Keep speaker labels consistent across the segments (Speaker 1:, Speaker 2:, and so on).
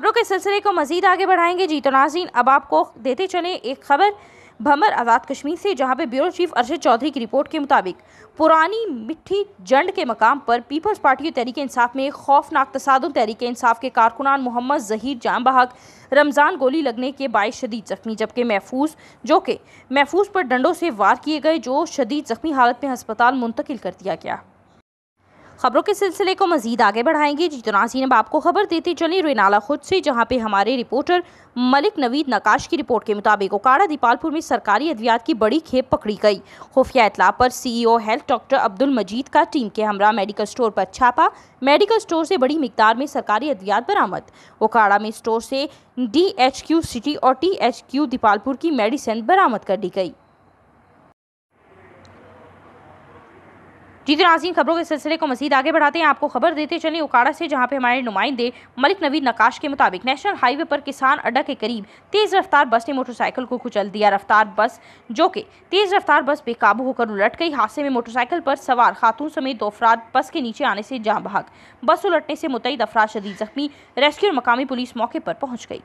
Speaker 1: खबरों के सिलसिले को मजीद आगे बढ़ाएंगे जी तो नाजीन अब आपको देते चले एक खबर भमर आज़ाद कश्मीर से जहां पे ब्यूरो चीफ अरशद चौधरी की रिपोर्ट के मुताबिक पुरानी मिट्टी जंड के मकाम पर पीपल्स पार्टी तहरीक इंसाफ में एक खौफनाक तसादम तहरीक इंसाफ के कारकुनान मोहम्मद जहीर जाम बहाक रमज़ान गोली लगने के बाय शदीद जख्मी जबकि महफूज जो कि महफूज पर डंडों से वार किए गए जो शदीद जख्मी हालत में हस्पताल मुंतकिल कर दिया गया खबरों के सिलसिले को मजीद आगे बढ़ाएंगे जी तो नाजीन अब आपको खबर देते चले रेनाला खुद से जहाँ पे हमारे रिपोर्टर मलिक नवीद नकाश की रिपोर्ट के मुताबिक ओकाड़ा दीपालपुर में सरकारी अद्वियात की बड़ी खेप पकड़ी गई खुफिया इतला पर CEO e health doctor Abdul Majid का टीम के हमरा मेडिकल स्टोर पर छापा मेडिकल स्टोर से बड़ी मकदार में सरकारी अद्वियात बरामद ओकाड़ा में स्टोर से डी एच क्यू सिटी और टी एच क्यू दीपालपुर की मेडिसिन बरामद कर ली गई जीते नाजीन खबरों के सिलसिले को मजीद आगे बढ़ाते हैं आपको खबर देते चले उकाड़ा से जहाँ पे हमारे नुमाइंदे मलिक नवीद नकाश के मुताबिक नेशनल हाईवे पर किसान अड्डा के करीब तेज़ रफ्तार बस ने मोटरसाइकिल को कुचल दिया रफ्तार बस जो कि तेज़ रफ्तार बस बेकाबू होकर उलट गई हादसे में मोटरसाइकिल पर सवार खातून समेत दो अफराद बस के नीचे आने से जहाँ भाग बस उलटने से मुतद अफराद शदीद जख्मी रेस्क्यू और मकामी पुलिस मौके पर पहुँच गई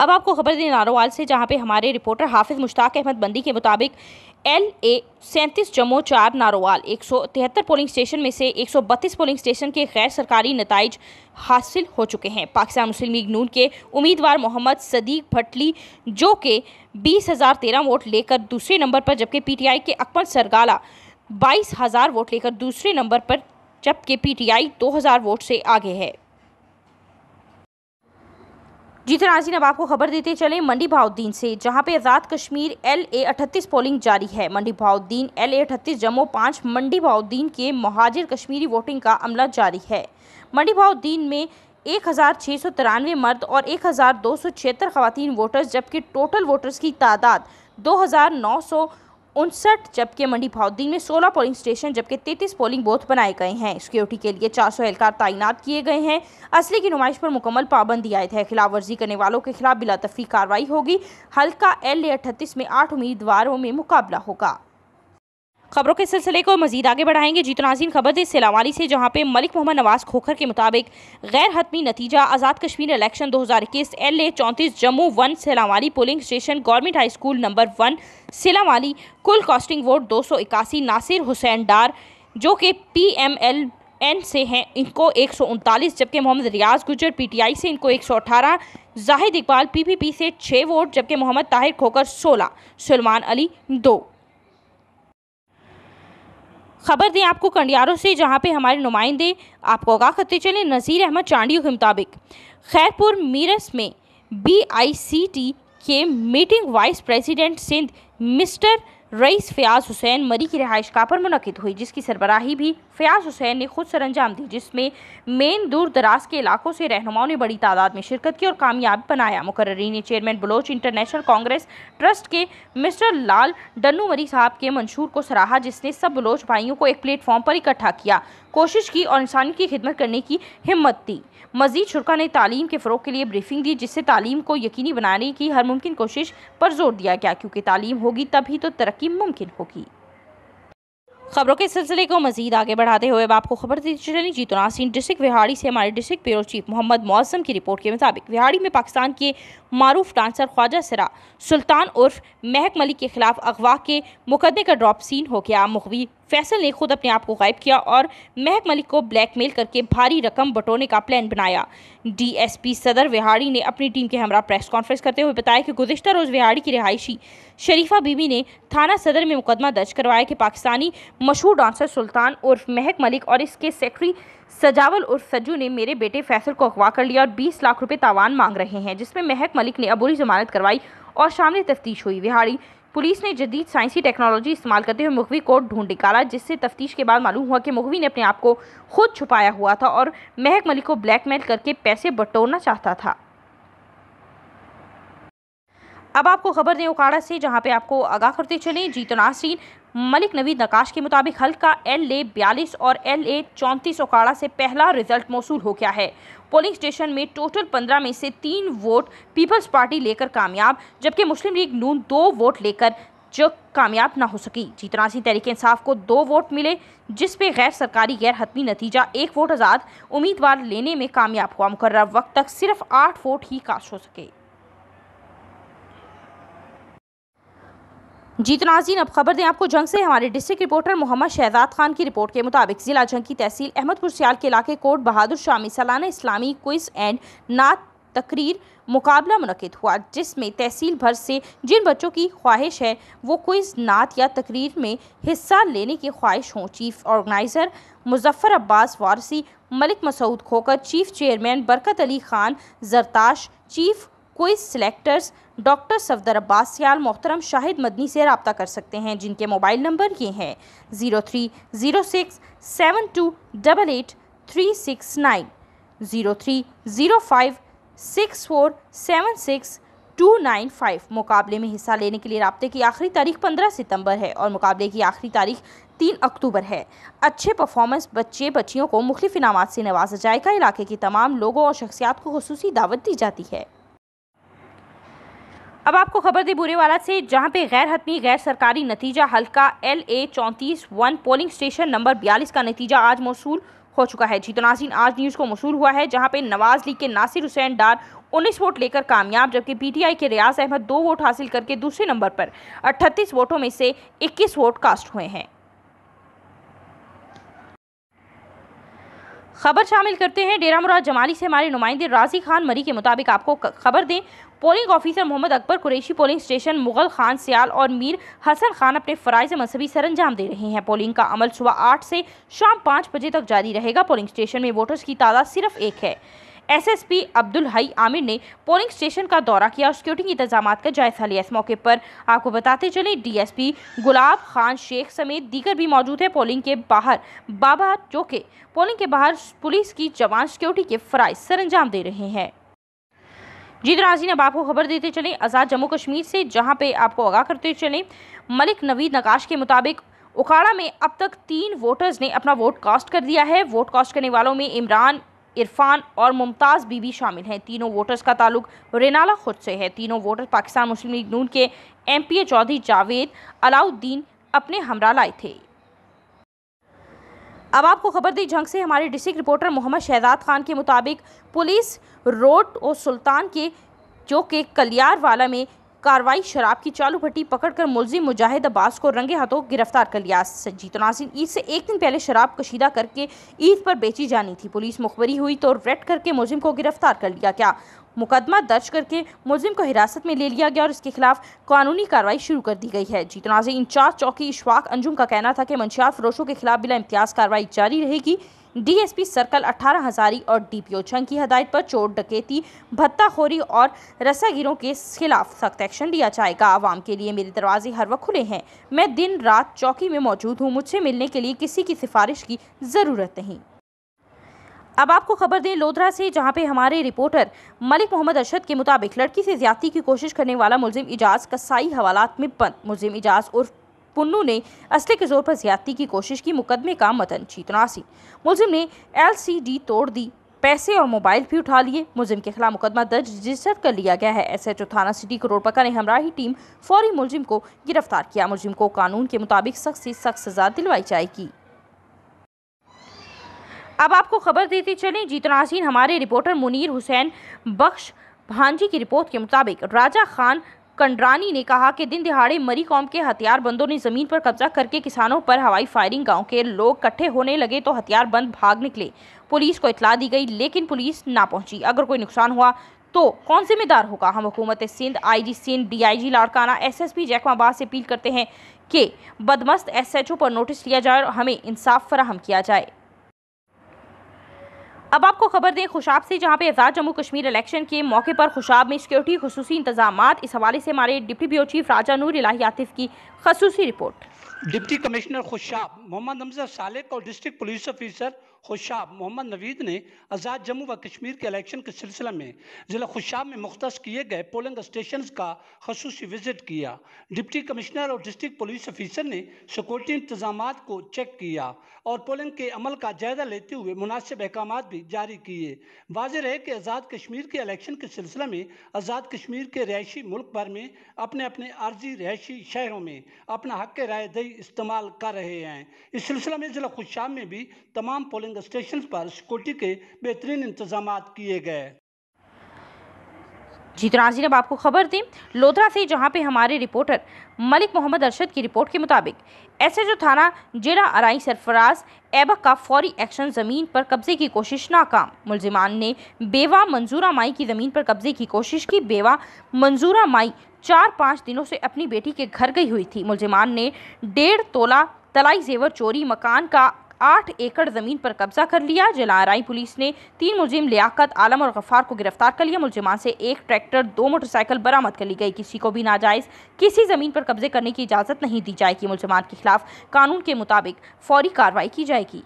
Speaker 1: अब आपको खबर दें नारोवाल से जहां पे हमारे रिपोर्टर हाफिज मुश्ताक अहमद बंदी के मुताबिक एल ए सैंतीस जमो चार नारोवाल एक सौ तिहत्तर पोलिंग स्टेशन में से एक सौ बत्तीस पोलिंग स्टेशन के गैर सरकारी नतज हासिल हो चुके हैं पाकिस्तान मुस्लिम लीग नून के उम्मीदवार मोहम्मद सदीक भटली जो कि बीस हज़ार तेरह वोट लेकर दूसरे नंबर पर जबकि पी टी आई के अकबर सरगाला बाईस हज़ार वोट लेकर दूसरे नंबर पर जबकि पी टी आई दो हज़ार वोट से आगे है तो नाजीन अब आपको खबर देते चले मंडी भाउद्दीन से जहाँ पे आज़ाद कश्मीर एल ए अठतीस पोलिंग जारी है मंडी भाउद्दीन एल ए अठतीस जम्मू पाँच मंडी भाउद्दीन के महाजिर कश्मीरी वोटिंग का अमला जारी है मंडी भाउद्दीन में एक हज़ार छः सौ तिरानवे मर्द और एक हज़ार दो सौ छिहत्तर खवतिन वोटर्स जबकि टोटल वोटर्स की तादाद दो हज़ार नौ सौ उनसठ जबकि मंडी भावदी में 16 पोलिंग स्टेशन जबकि 33 पोलिंग बूथ बनाए गए हैं सिक्योरिटी के लिए 400 सौ एहलकार तैनात किए गए हैं असली की नुमाइश पर मुकम्मल पाबंदी आए थे खिलाफ वर्जी करने वालों के खिलाफ बिला तफरी कार्रवाई होगी हल्का एल ए में आठ उम्मीदवारों में मुकाबला होगा खबरों के सिलसिले को मजीद आगे बढ़ाएंगे जीत तो नाजीन खबर दें सिलावाली से जहाँ पे मलिक मोहम्मद नवाज खोखर के मुताबिक गैर हतमी नतीजा आज़ाद कश्मीर इलेक्शन दो हज़ार इक्कीस एल ए चौंतीस Jammu one Silawali polling station government high school number one Silawali कुल कास्टिंग वोट दो सौ इक्यासी नासिर हुसैन डार जो कि पी एम एल एन से हैं इनको एक सौ उनतालीस जबकि मोहम्मद रियाज गुजर पी टी आई से इनको एक सौ अठारह Zahid Iqbal P P P से छः वोट जबकि मोहम्मद ताहिर खोकर सोलह सलमान अली दो खबर दें आपको कंडियारों से जहां पे हमारे नुमाइंदे आपको आगाह करते चले नज़ीर अहमद चांडियो के मुताबिक खैरपुर मीरस में बी के meeting vice president Sindh mister Rais Fayaz Hussain Marri की रहाइश पर मनद हुई जिसकी सरबराही भी फ़याज़ हुसैन ने खुद सरंजाम दी जिसमें मेन दूर दराज के इलाकों से रहनुमाओं ने बड़ी तादाद में शिरकत की और कामयाब बनाया मुकर्री ने chairman Baloch international congress trust के मिस्टर लाल डन्नू मरी साहब के मंशूर को सराहा जिसने सब बलोच भाइयों को एक प्लेटफॉर्म पर इकट्ठा किया कोशिश की और इंसानियत की खिदमत करने की हिम्मत दी मजीद शुरा ने तालीम के फ़रोग के लिए ब्रीफिंग दी जिससे तालीम को यकीनी बनाने की हर मुमकिन कोशिश पर जोर दिया गया क्योंकि तालीम होगी तभी तो तरक्की मुमकिन होगी खबरों के सिलसिले को मजीद आगे बढ़ाते हुए अब आपको खबर दी चलें जीतो नासन डिस्ट्रिक्ट विहाड़ी से हमारे डिस्ट्रिक्ट ब्यूरो चीफ मोहम्मद मौसम की रिपोर्ट के मुताबिक विहाड़ी में पाकिस्तान के मरूफ डांसर ख्वाजा सरा सुल्तान उर्फ महक मलिक के खिलाफ अगवा के मुकदमे का ड्रॉप सीन हो गया मुखबी फैसल ने खुद अपने आप को गायब किया और महक मलिक को ब्लैकमेल करके भारी रकम बटोरने का प्लान बनाया डीएसपी सदर विहाड़ी ने अपनी टीम के हमरा प्रेस कॉन्फ्रेंस करते हुए बताया कि गुजशत रोज़ विहाड़ी की रिहायशी शरीफा बीबी ने थाना सदर में मुकदमा दर्ज करवाया कि पाकिस्तानी मशहूर डांसर सुल्तान उर्फ महक मलिक और इसके सेक्रेटरी सजावल उर्फ सज्जू ने मेरे बेटे फैसल को अगवा कर लिया और बीस लाख रुपये तावान मांग रहे हैं जिसमें महक मलिक ने अबूरी जमानत करवाई और शामिल तफ्तीश हुई विहाड़ी पुलिस ने जदीद साइंसी टेक्नोलॉजी इस्तेमाल करते हुए मुखवी को ढूंढ निकाला जिससे तफ्तीश के बाद मालूम हुआ कि मुखवी ने अपने आप को खुद छुपाया हुआ था और महक मलिक को ब्लैकमेल करके पैसे बटोरना चाहता था अब आपको खबर दें उकाड़ा से जहां पे आपको आगाह करते चले जीतो नासरीन मलिक नवीद नकाश के मुताबिक हल्का एल ए बयालीस और एल ए चौंतीस ओकाड़ा से पहला रिजल्ट मौसू हो गया है पोलिंग स्टेशन में टोटल पंद्रह में से तीन वोट पीपल्स पार्टी लेकर कामयाब जबकि मुस्लिम लीग नून दो वोट लेकर जो कामयाब ना हो सकी जितना सी तहरीक इंसाफ को दो वोट मिले जिस पे गैर सरकारी गैर हतमी नतीजा एक वोट आज़ाद उम्मीदवार लेने में कामयाब हुआ मुकर्र वक्त तक सिर्फ आठ वोट ही काश हो सके जी तो नाजीन अब खबर दें आपको जंग से हमारे डिस्ट्रिक्ट रिपोर्टर मोहम्मद शहजाद खान की रिपोर्ट के मुताबिक ज़िला जंग की तहसील अहमदपुर सियाल के इलाके कोट बहादुर शामी सालाना इस्लामी क्विज एंड नात तकरीर मुकाबला मनद हुआ जिसमें तहसील भर से जिन बच्चों की ख्वाहिश है वो क्विज़ नात या तकरीर में हिस्सा लेने की ख्वाहिश हों chief organiser Muzaffar Abbas Warsi Malik Masood Khokhar chief chairman Barkat Ali Khan Zartash chief कोई सिलेक्टर्स डॉक्टर सफदर अब्बास सियाल मोहतरम शाहिद मदनी से रबता कर सकते हैं जिनके मोबाइल नंबर ये हैं zero three zero six seven two double eight three six nine zero three zero five six four seven six two nine five मुकाबले में हिस्सा लेने के लिए रबते की आखिरी तारीख पंद्रह सितंबर है और मुकाबले की आखिरी तारीख तीन अक्टूबर है अच्छे परफॉर्मेंस बच्चे बच्चियों को मुख्तफ इनाम से नवाजा जाएगा इलाके की तमाम लोगों और शख्सियात को खसूसी दावत दी जाती है अब आपको खबर दी बुरेवाला से जहां पे गैर हतमी गैर सरकारी नतीजा हल्का एल ए चौंतीस वन पोलिंग स्टेशन नंबर बयालीस का नतीजा आज मौसू हो चुका है जी तो नासिन आज न्यूज़ को मौसू हुआ है जहां पे नवाज लीग के नासिर हुसैन डार 19 वोट लेकर कामयाब जबकि पीटीआई के रियाज अहमद दो वोट हासिल करके दूसरे नंबर पर 38 वोटों में से 21 वोट कास्ट हुए हैं खबर शामिल करते हैं डेरा मुराद जमाली से हमारे नुमाइंदे राजी खान मरी के मुताबिक आपको खबर दें polling officer Mohammad Akbar Qureshi polling station Mughal Khan Sial और मीर हसन खान अपने फ़राइज मजहबी अंजाम दे रहे हैं पोलिंग का अमल सुबह आठ से शाम पाँच बजे तक जारी रहेगा पोलिंग स्टेशन में वोटर्स की तादाद सिर्फ एक है एसएसपी अब्दुल हई आमिर ने पोलिंग स्टेशन का दौरा किया और सिक्योरिटी इंतजाम का जायजा लिया इस मौके पर आपको बताते चले डीएसपी गुलाब खान शेख समेत दीगर भी मौजूद है पोलिंग के बाहर बाबा चौके पोलिंग के बाहर पुलिस की जवान सिक्योरिटी के फराइज अंजाम दे रहे हैं जी तो नाजीन अब आपको खबर देते चले आज़ाद जम्मू कश्मीर से जहां पे आपको आगाह करते चले मलिक नवीद नकाश के मुताबिक उखाड़ा में अब तक तीन वोटर्स ने अपना वोट कास्ट कर दिया है वोट कास्ट करने वालों में इमरान इरफान और मुमताज़ बीबी शामिल हैं तीनों वोटर्स का ताल्लुक रेनाला खुद से है तीनों वोटर पाकिस्तान मुस्लिम लीग नून के एमपीए चौधरी जावेद अलाउद्दीन अपने हमरा लाए थे अब आपको खबर दी जंग से हमारे डिस्ट्रिक्ट रिपोर्टर मोहम्मद शहजाद खान के मुताबिक पुलिस रोड और सुल्तान के जो कि कलियार वाला में कार्रवाई शराब की चालू भट्टी पकड़कर मुलजिम मुजाहिद अब्बास को रंगे हाथों गिरफ्तार कर लिया सज्जीत नासिर ईद से एक दिन पहले शराब कशीदा करके ईद पर बेची जानी थी पुलिस मुखबरी हुई तो रेड करके मुलजिम को गिरफ्तार कर लिया क्या मुकदमा दर्ज करके मुलिम को हिरासत में ले लिया गया और इसके खिलाफ कानूनी कार्रवाई शुरू कर दी गई है जीतनाजी तो इंचार्ज चौकी इशवाक अंजुम का कहना था कि मंशियात फरोशों के खिलाफ बिला इम्तियाज कार्रवाई जारी रहेगी डीएसपी सर्कल अठारह हजारी और डीपीओ चंग की हदायत पर चोर डकैती भत्ताखोरी और रसागिरों के खिलाफ सख्त एक्शन लिया जाएगा आवाम के लिए मेरे दरवाजे हर वक्त खुले हैं मैं दिन रात चौकी में मौजूद हूँ मुझसे मिलने के लिए किसी की सिफारिश की ज़रूरत नहीं अब आपको खबर दें लोधरा से जहां पे हमारे रिपोर्टर मलिक मोहम्मद अरशद के मुताबिक लड़की से ज्यादा की कोशिश करने वाला मुलिम इजाज कसाई हवालात में बंद मुलिम इजाज उर्फ पुन्नू ने असले के जोर पर ज्यादती की कोशिश की मुकदमे का मतन चीतनासी मुलिम ने एल तोड़ दी पैसे और मोबाइल भी उठा लिए मुलिम के खिलाफ मुकदमा दर्ज रजिस्टर कर लिया गया है एस एच थाना सिटी करोड़पका ने हमराही टीम फौरी मुलजिम को गिरफ्तार किया मुलिम को कानून के मुताबिक सख्त से सख्त सजा दिलवाई जाएगी अब आपको खबर देते चलें जीतनासीन हमारे रिपोर्टर मुनीर हुसैन बख्श भांजी की रिपोर्ट के मुताबिक राजा खान कंडरानी ने कहा कि दिन दिहाड़े मरी कौम के हथियारबंदों ने ज़मीन पर कब्जा करके किसानों पर हवाई फायरिंग गांव के लोग इकट्ठे होने लगे तो हथियारबंद भाग निकले पुलिस को इतला दी गई लेकिन पुलिस ना पहुंची अगर कोई नुकसान हुआ तो कौन जिम्मेदार होगा हम हुकूमत Sindh I G Sindh D I G Larkana S S P Jacobabad से अपील करते हैं कि बदमस्त एस एच ओ पर नोटिस लिया जाए और हमें इंसाफ फराहम किया जाए अब आपको खबर दें खुशाब से जहां पे आज़ाद जम्मू कश्मीर इलेक्शन के मौके पर खुशाब में सिक्योरिटी खसूस इंतजाम इस हवाले से हमारे deputy bureau chief Raja Noor Ilahi Atif की खसूसी report deputy commissioner Khushab Mohammad नमजा सालिक और district police officer Khushab Mohammad Naveed ने आज़ाद जम्मू व कश्मीर के इलेक्शन के सिलसिले में ज़िला खुशाब में मुख्त किए गए पोलिंग स्टेशन का खसूस विजिट किया डिप्टी कमिश्नर और डिस्ट्रिक्ट पुलिस अफीसर ने सिक्योरिटी इंतजाम को चेक किया और पोलिंग के अमल का जायजा लेते हुए मुनासिब अहकाम भी जारी किए वाज रहे कि आज़ाद कश्मीर के इलेक्शन के सिलसिले में आज़ाद कश्मीर के रहायशी मुल्क भर में अपने अपने आर्जी रहायशी शहरों में अपना हक रायदही इस्तेमाल कर रहे हैं इस सिलसिले में ज़िला खुशाम में भी तमाम पोलिंग रंग स्टेशन पर सिक्योरिटी के बेहतरीन इंतजाम किए गए जी तो नाजीन अब आपको खबर दी लोधरा से जहां पे हमारे रिपोर्टर मलिक मोहम्मद अरशद की रिपोर्ट के मुताबिक ऐसे जो थाना जिला अराई सरफराज एबक का फौरी एक्शन ज़मीन पर कब्जे की कोशिश नाकाम मुलजिमान ने बेवा मंजूरा माई की ज़मीन पर कब्जे की कोशिश की बेवा मंजूरा माई चार पाँच दिनों से अपनी बेटी के घर गई हुई थी मुलजिमान ने डेढ़ तोला तलाई जेवर चोरी मकान का आठ एकड़ जमीन पर कब्जा कर लिया जलाराई पुलिस ने तीन मुलजिम लियाकत आलम और गफ़ार को गिरफ्तार कर लिया मुलजिमान से एक ट्रैक्टर दो मोटरसाइकिल बरामद कर ली गई किसी को भी नाजायज किसी जमीन पर कब्जे करने की इजाज़त नहीं दी जाएगी मुलजमान के खिलाफ कानून के मुताबिक फौरी कार्रवाई की जाएगी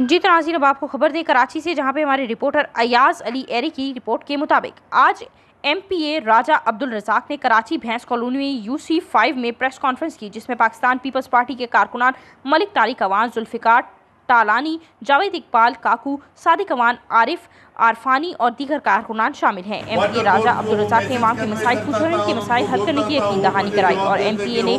Speaker 1: जी तो नाजीन अब आपको खबर दें कराची से जहाँ पे हमारे रिपोर्टर अयाज अली एरी की रिपोर्ट के मुताबिक आज एमपीए राजा अब्दुल रजाक ने Karachi Bhains colony UC five में प्रेस कॉन्फ्रेंस की जिसमें पाकिस्तान पीपल्स पार्टी के कारकुनान मलिक तारिक अवान जुल्फ़िकार तालानी जावेद इकबाल काकू सादिक अवान आरिफ आरफानी और दीगर कारकुनान शामिल हैं M P A Raja Abdul Razzaq ने वहाँ के मसाइल खुशहरन के मसाइल हल करने की यकीन दहानी कराई और एम पी ए ने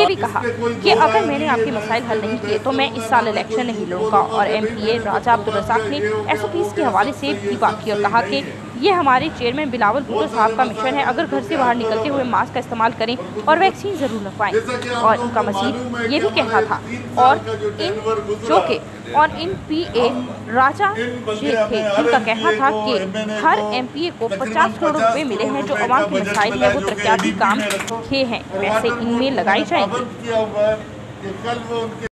Speaker 1: यह भी कहा कि अगर मैंने आपके मसाइल हल नहीं किए तो मैं इस साल इलेक्शन नहीं लड़ूंगा और M P A Raja Abdul Razzaq ने एस ओ पी के हवाले से भी बात की और कहा कि ये हमारे चेयरमैन बिलावल भुट्टो साहब का मिशन है अगर घर से बाहर निकलते हुए मास्क का इस्तेमाल करें और वैक्सीन ज़रूर लगवाएं और उनका मजीद ये भी कहना था और इन जो के और इन पी ए राजा थे जिनका कहना था कि हर एम पी ए को पचास करोड़ रुपए मिले हैं जो आवाम के मसाइल है वो तरक्याती काम किए हैं वैसे इनमें लगाई जाएंगे